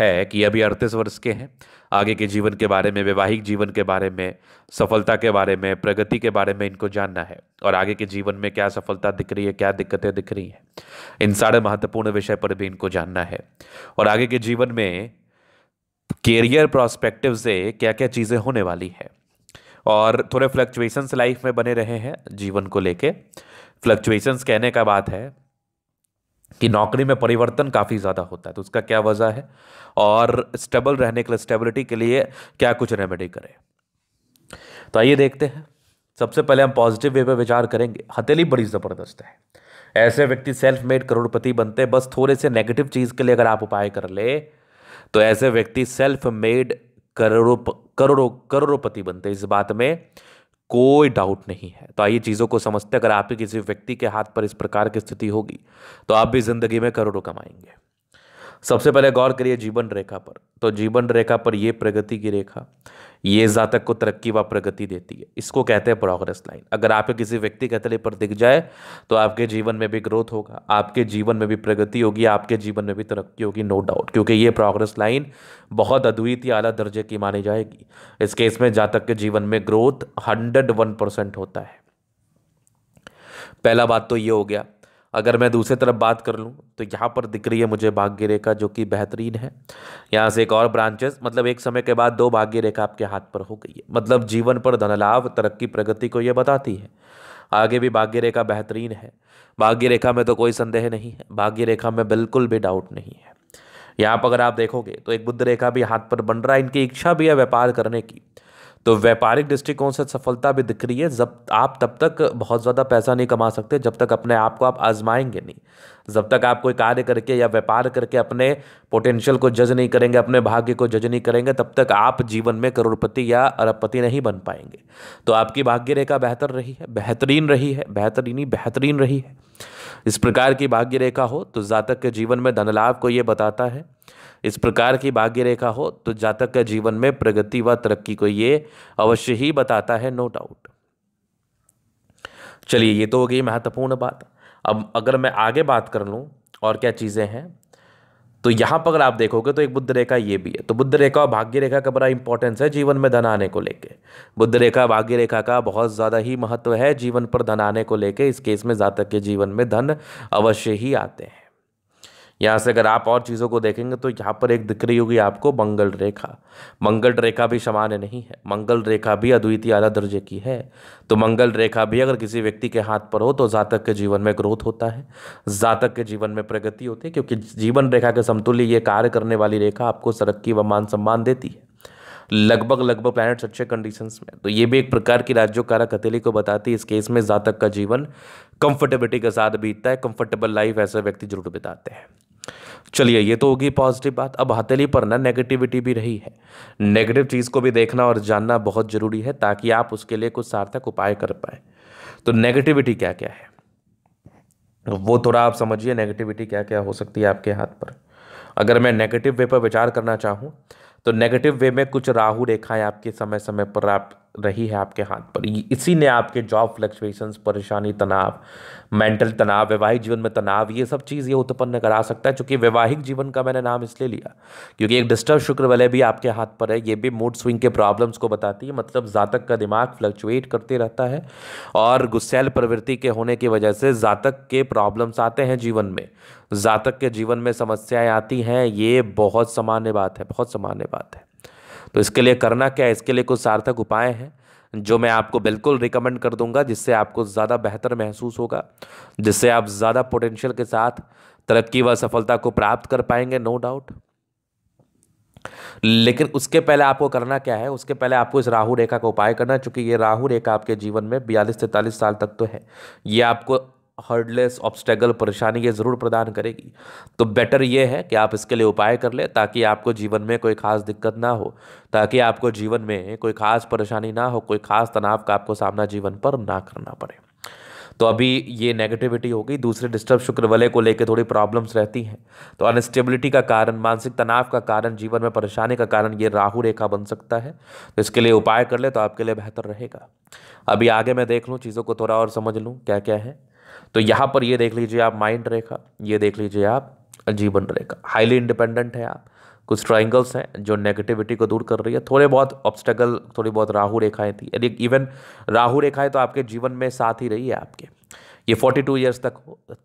है कि अभी अड़तीस वर्ष के हैं आगे के जीवन के बारे में वैवाहिक जीवन के बारे में सफलता के बारे में प्रगति के बारे में इनको जानना है और आगे के जीवन में क्या सफलता दिख रही है क्या दिक्कतें दिख रही हैं इन सारे महत्वपूर्ण विषय पर भी इनको जानना है और आगे के जीवन में कैरियर प्रॉस्पेक्टिव से क्या क्या चीज़ें होने वाली है और थोड़े फ्लक्चुएशंस लाइफ में बने रहे हैं जीवन को लेके फ्लक्चुएशंस कहने का बात है कि नौकरी में परिवर्तन काफ़ी ज़्यादा होता है तो उसका क्या वजह है और स्टेबल रहने के लिए स्टेबिलिटी के लिए क्या कुछ रेमेडी करें तो आइए देखते हैं सबसे पहले हम पॉजिटिव वे पर विचार करेंगे हथेली बड़ी ज़बरदस्त है ऐसे व्यक्ति सेल्फ मेड करोड़पति बनते हैं बस थोड़े से नेगेटिव चीज़ के लिए अगर आप उपाय कर ले तो ऐसे व्यक्ति सेल्फ मेड करोड़ों करोड़ों करोड़पति बनते इस बात में कोई डाउट नहीं है तो आइए चीज़ों को समझते अगर आपके किसी व्यक्ति के हाथ पर इस प्रकार की स्थिति होगी तो आप भी ज़िंदगी में करोड़ों कमाएंगे सबसे पहले गौर करिए जीवन रेखा पर तो जीवन रेखा पर यह प्रगति की रेखा ये जातक को तरक्की व प्रगति देती है इसको कहते हैं प्रोग्रेस लाइन अगर आप किसी व्यक्ति के तले पर दिख जाए तो आपके जीवन में भी ग्रोथ होगा आपके जीवन में भी प्रगति होगी आपके जीवन में भी तरक्की होगी नो डाउट क्योंकि ये प्रोग्रेस लाइन बहुत अद्वितीय आला दर्जे की मानी जाएगी इस केस में जातक के जीवन में ग्रोथ हंड्रेड वन परसेंट होता है पहला बात तो ये हो गया अगर मैं दूसरी तरफ बात कर लूँ तो यहाँ पर दिख रही है मुझे भाग्य रेखा जो कि बेहतरीन है यहाँ से एक और ब्रांचेस मतलब एक समय के बाद दो भाग्य रेखा आपके हाथ पर हो गई है मतलब जीवन पर धनलाभ तरक्की प्रगति को ये बताती है आगे भी भाग्य रेखा बेहतरीन है भाग्य रेखा में तो कोई संदेह नहीं है भाग्य रेखा में बिल्कुल भी डाउट नहीं है यहाँ पर अगर आप देखोगे तो एक बुद्ध रेखा भी हाथ पर बन रहा है इनकी इच्छा भी है व्यापार करने की तो व्यापारिक दृष्टिकोण से सफलता भी दिख रही है जब आप तब तक बहुत ज़्यादा पैसा नहीं कमा सकते जब तक अपने आप को आप आजमाएंगे नहीं जब तक आप कोई कार्य करके या व्यापार करके अपने पोटेंशियल को जज नहीं करेंगे अपने भाग्य को जज नहीं करेंगे तब तक आप जीवन में करोड़पति या अरबपति नहीं बन पाएंगे तो आपकी भाग्य रेखा बेहतर रही है बेहतरीन रही है बेहतरीन ही बेहतरीन रही है इस प्रकार की भाग्य रेखा हो तो जातक के जीवन में धनलाभ को ये बताता है इस प्रकार की भाग्य रेखा हो तो जातक के जीवन में प्रगति व तरक्की को ये अवश्य ही बताता है नो डाउट चलिए ये तो हो गई महत्वपूर्ण बात अब अगर मैं आगे बात कर लूँ और क्या चीज़ें हैं तो यहाँ पर अगर आप देखोगे तो एक बुद्ध रेखा ये भी है तो बुद्ध रेखा और भाग्य रेखा का बड़ा इंपॉर्टेंस है जीवन में धन आने को लेके बुद्ध रेखा भाग्य रेखा का बहुत ज़्यादा ही महत्व है जीवन पर धन आने को लेके इस केस में जातक के जीवन में धन अवश्य ही आते हैं यहाँ से अगर आप और चीज़ों को देखेंगे तो यहाँ पर एक दिख रही होगी आपको मंगल रेखा मंगल रेखा भी सामान्य नहीं है मंगल रेखा भी अद्वितीय आला दर्जे की है तो मंगल रेखा भी अगर किसी व्यक्ति के हाथ पर हो तो जातक के जीवन में ग्रोथ होता है जातक के जीवन में प्रगति होती है क्योंकि जीवन रेखा के समतुल्य ये कार्य करने वाली रेखा आपको सरक्की व मान सम्मान देती है लगभग लगभग प्लैनेट्स अच्छे कंडीशंस में तो ये भी एक प्रकार की राज्यों कारक हथेली को बताती है इस केस में जातक का जीवन कंफर्टेबिलिटी के साथ बीतता है कंफर्टेबल लाइफ ऐसे व्यक्ति जरूर बिताते हैं चलिए ये तो होगी पॉजिटिव बात अब हथेली पर ना नेगेटिविटी भी रही है नेगेटिव चीज़ को भी देखना और जानना बहुत ज़रूरी है ताकि आप उसके लिए कुछ सार्थक उपाय कर पाए तो नेगेटिविटी क्या क्या है वो थोड़ा आप समझिए नेगेटिविटी क्या क्या हो सकती है आपके हाथ पर अगर मैं नेगेटिव वे पर विचार करना चाहूँ तो नेगेटिव वे में कुछ राहु रेखाएं आपके समय समय पर आप रही है आपके हाथ पर इसी ने आपके जॉब फ्लक्चुएशंस परेशानी तनाव मेंटल तनाव वैवाहिक जीवन में तनाव ये सब चीज़ ये उत्पन्न करा सकता है चूँकि वैवाहिक जीवन का मैंने नाम इसलिए लिया क्योंकि एक डिस्टर्ब शुक्र वाले भी आपके हाथ पर है ये भी मूड स्विंग के प्रॉब्लम्स को बताती है मतलब जातक का दिमाग फ्लक्चुएट करते रहता है और गुस्सैल प्रवृत्ति के होने की वजह से जातक के प्रॉब्लम्स आते हैं जीवन में जातक के जीवन में समस्याएं आती हैं ये बहुत सामान्य बात है बहुत सामान्य बात है तो इसके लिए करना क्या है इसके लिए कुछ सार्थक उपाय हैं जो मैं आपको बिल्कुल रिकमेंड कर दूंगा जिससे आपको ज़्यादा बेहतर महसूस होगा जिससे आप ज़्यादा पोटेंशियल के साथ तरक्की व सफलता को प्राप्त कर पाएंगे नो डाउट लेकिन उसके पहले आपको करना क्या है उसके पहले आपको इस राहु रेखा का उपाय करना है चूंकि ये राहु रेखा आपके जीवन में बयालीस तैंतालीस साल तक तो है ये आपको हर्डलेस ऑब्स्टेगल परेशानी ये ज़रूर प्रदान करेगी तो बेटर ये है कि आप इसके लिए उपाय कर ले ताकि आपको जीवन में कोई ख़ास दिक्कत ना हो ताकि आपको जीवन में कोई ख़ास परेशानी ना हो कोई ख़ास तनाव का आपको सामना जीवन पर ना करना पड़े तो अभी ये नेगेटिविटी हो गई दूसरे डिस्टर्ब शुक्र वाले को लेकर थोड़ी प्रॉब्लम्स रहती हैं तो अनस्टेबिलिटी का कारण मानसिक तनाव का कारण जीवन में परेशानी का कारण ये राहु रेखा बन सकता है तो इसके लिए उपाय कर ले तो आपके लिए बेहतर रहेगा अभी आगे मैं देख लूँ चीज़ों को थोड़ा और समझ लूँ क्या क्या है तो यहाँ पर ये देख लीजिए आप माइंड रेखा ये देख लीजिए आप जीवन रेखा हाईली इंडिपेंडेंट है आप कुछ ट्राइंगल्स हैं जो नेगेटिविटी को दूर कर रही है थोड़े बहुत ऑब्स्टेकल थोड़ी बहुत राहु रेखाएं थी यदि इवन राहु रेखाएं तो आपके जीवन में साथ ही रही है आपके ये 42 इयर्स तक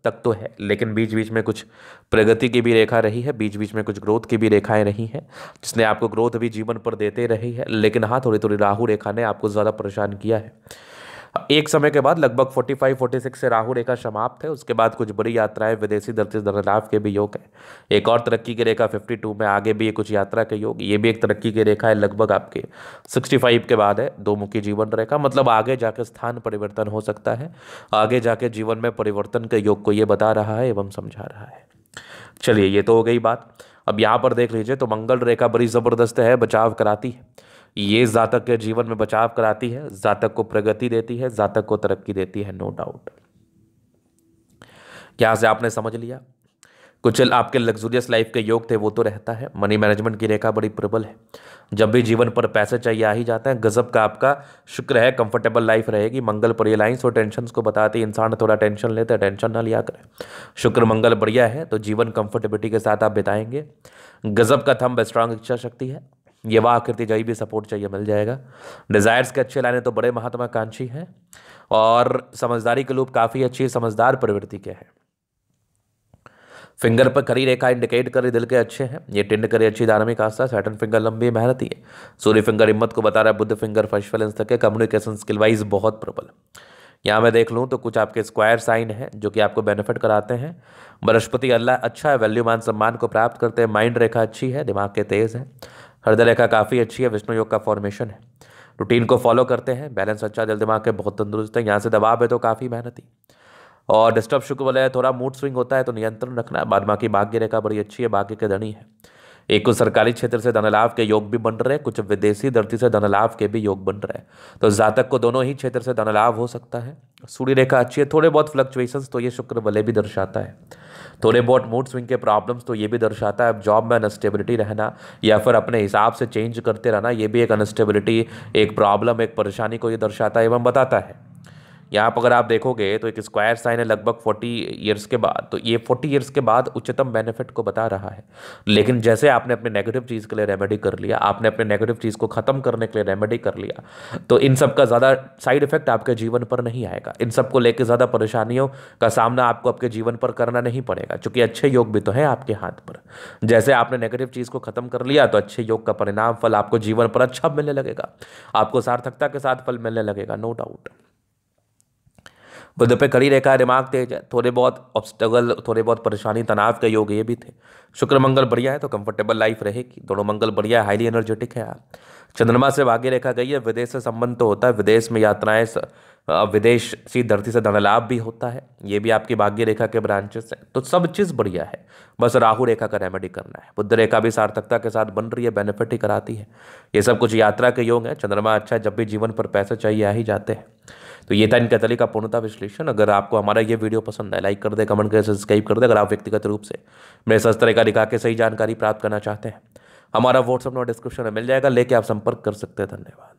तक तो है लेकिन बीच बीच में कुछ प्रगति की भी रेखा रही है बीच बीच में कुछ ग्रोथ की भी रेखाएं रही हैं जिसने आपको ग्रोथ भी जीवन पर देते रही है लेकिन हाँ थोड़ी थोड़ी राहु रेखा ने आपको ज़्यादा परेशान किया है एक समय के बाद लगभग 45 46 से राहु रेखा समाप्त है उसके बाद कुछ बड़ी यात्राएं विदेशी धरती धनलाभ के भी योग है एक और तरक्की की रेखा 52 में आगे भी ये कुछ यात्रा के योग ये भी एक तरक्की की रेखा है लगभग आपके 65 के बाद है दो मुखी जीवन रेखा मतलब आगे जाके स्थान परिवर्तन हो सकता है आगे जाके जीवन में परिवर्तन के योग को ये बता रहा है एवं समझा रहा है चलिए ये तो हो गई बात अब यहाँ पर देख लीजिए तो मंगल रेखा बड़ी ज़बरदस्त है बचाव कराती है ये जातक के जीवन में बचाव कराती है जातक को प्रगति देती है जातक को तरक्की देती है नो डाउट क्या से आपने समझ लिया कुछ आपके लग्जूरियस लाइफ के योग थे वो तो रहता है मनी मैनेजमेंट की रेखा बड़ी प्रबल है जब भी जीवन पर पैसे चाहिए आ ही जाते हैं गजब का आपका शुक्र है कंफर्टेबल लाइफ रहेगी मंगल पर ये लाइन्स और टेंशन को बताते इंसान थोड़ा टेंशन लेते हैं टेंशन ना लिया करें शुक्र मंगल बढ़िया है तो जीवन कंफर्टेबिलिटी के साथ आप बिताएंगे गजब का थम्ब स्ट्रांग इच्छा शक्ति है ये वाह आकृति जाइए भी सपोर्ट चाहिए मिल जाएगा डिज़ायर्स के अच्छे लाने तो बड़े महत्वाकांक्षी हैं और समझदारी के लोग काफ़ी अच्छी समझदार प्रवृत्ति के हैं फिंगर पर करी रेखा इंडिकेट करी दिल के अच्छे हैं ये टेंड करी अच्छी धार्मिक आस्था सैटन फिंगर लंबी मेहनती है सूर्य फिंगर हिम्मत को बता रहा है बुद्ध फिंगर फर्स्ट बैलेंस तक कम्युनिकेशन स्किल वाइज बहुत प्रबल यहाँ मैं देख लूँ तो कुछ आपके स्क्वायर साइन हैं जो कि आपको बेनिफिट कराते हैं बृहस्पति अल्लाह अच्छा है वैल्यू मान सम्मान को प्राप्त करते हैं माइंड रेखा अच्छी है दिमाग के तेज़ है हृदय रेखा काफ़ी अच्छी है विष्णु योग का फॉर्मेशन है रूटीन को फॉलो करते हैं बैलेंस अच्छा दिल दिमाग के बहुत तंदुरुस्त है यहाँ से दबाव है तो काफ़ी मेहनती और डिस्टर्ब शुक्र वाले है थोड़ा मूड स्विंग होता है तो नियंत्रण रखना बाद बाकी भाग्य रेखा बड़ी अच्छी है भाग्य के धनी है एक कुछ सरकारी क्षेत्र से धन लाभ के योग भी बन रहे हैं कुछ विदेशी धरती से धन लाभ के भी योग बन रहे हैं तो जातक को दोनों ही क्षेत्र से धन लाभ हो सकता है सूर्य रेखा अच्छी है थोड़े बहुत फ्लक्चुएशंस तो ये शुक्र बले भी दर्शाता है थोड़े बहुत मूड स्विंग के प्रॉब्लम्स तो ये भी दर्शाता है अब जॉब में अनस्टेबिलिटी रहना या फिर अपने हिसाब से चेंज करते रहना ये भी एक अनस्टेबिलिटी एक प्रॉब्लम एक परेशानी को ये दर्शाता है एवं बताता है यहाँ पर अगर आप देखोगे तो एक स्क्वायर साइन है लगभग फोर्टी ईयर्स के बाद तो ये फोर्टी ईयर्स के बाद उच्चतम बेनिफिट को बता रहा है लेकिन जैसे आपने अपने नेगेटिव चीज़ के लिए रेमेडी कर लिया आपने अपने नेगेटिव चीज़ को ख़त्म करने के लिए रेमेडी कर लिया तो इन सब का ज़्यादा साइड इफेक्ट आपके जीवन पर नहीं आएगा इन सब को लेकर ज़्यादा परेशानियों का सामना आपको आपके जीवन पर करना नहीं पड़ेगा चूंकि अच्छे योग भी तो हैं आपके हाथ पर जैसे आपने नेगेटिव चीज़ को ख़त्म कर लिया तो अच्छे योग का परिणाम फल आपको जीवन पर अच्छा मिलने लगेगा आपको सार्थकता के साथ फल मिलने लगेगा नो डाउट खुद तो पे कड़ी रेखा दिमाग तेज है थोड़े बहुत ऑब्स्टगल थोड़े बहुत परेशानी तनाव के योग ये भी थे शुक्र मंगल बढ़िया है तो कंफर्टेबल लाइफ रहेगी दोनों मंगल बढ़िया है हाईली एनर्जेटिक है आप चंद्रमा से भाग्य रेखा गई है विदेश से संबंध तो होता है विदेश में यात्राएं विदेश सी धरती से धनलाभ भी होता है ये भी आपकी भाग्य रेखा के ब्रांचेस हैं तो सब चीज़ बढ़िया है बस राहु रेखा का रेमेडी करना है बुद्ध रेखा भी सार्थकता के साथ बन रही है बेनिफिट ही कराती है ये सब कुछ यात्रा के योग है चंद्रमा अच्छा है जब भी जीवन पर पैसे चाहिए आ ही जाते हैं तो ये था इन कतली का पूर्णता विश्लेषण अगर आपको हमारा ये वीडियो पसंद है लाइक कर दे कमेंट कर सब्सक्राइब कर दे अगर आप व्यक्तिगत रूप से मेरे सस्त्र रेखा दिखा के सही जानकारी प्राप्त करना चाहते हैं हमारा व्हाट्सअप नंबर डिस्क्रिप्शन में मिल जाएगा लेके आप संपर्क कर सकते हैं धन्यवाद